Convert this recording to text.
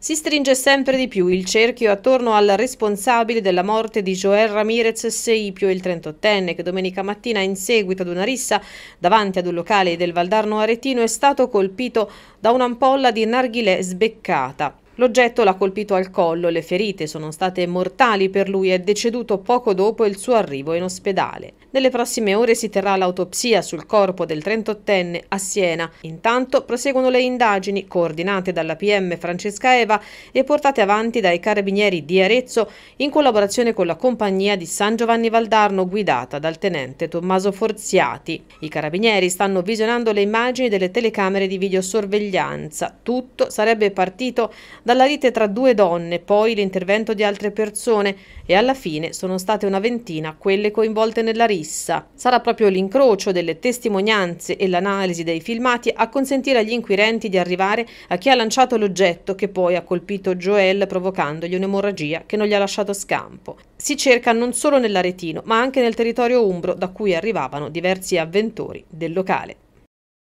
Si stringe sempre di più il cerchio attorno al responsabile della morte di Joel Ramirez Seipio, il 38enne, che domenica mattina in seguito ad una rissa davanti ad un locale del Valdarno Aretino è stato colpito da un'ampolla di narghilè sbeccata. L'oggetto l'ha colpito al collo, le ferite sono state mortali per lui e è deceduto poco dopo il suo arrivo in ospedale. Nelle prossime ore si terrà l'autopsia sul corpo del 38enne a Siena. Intanto proseguono le indagini coordinate dalla PM Francesca Eva e portate avanti dai carabinieri di Arezzo in collaborazione con la compagnia di San Giovanni Valdarno guidata dal tenente Tommaso Forziati. I carabinieri stanno visionando le immagini delle telecamere di videosorveglianza. Tutto sarebbe partito dalla lite tra due donne, poi l'intervento di altre persone e alla fine sono state una ventina quelle coinvolte nella rissa. Sarà proprio l'incrocio delle testimonianze e l'analisi dei filmati a consentire agli inquirenti di arrivare a chi ha lanciato l'oggetto che poi ha colpito Joel provocandogli un'emorragia che non gli ha lasciato scampo. Si cerca non solo nell'aretino ma anche nel territorio umbro da cui arrivavano diversi avventori del locale.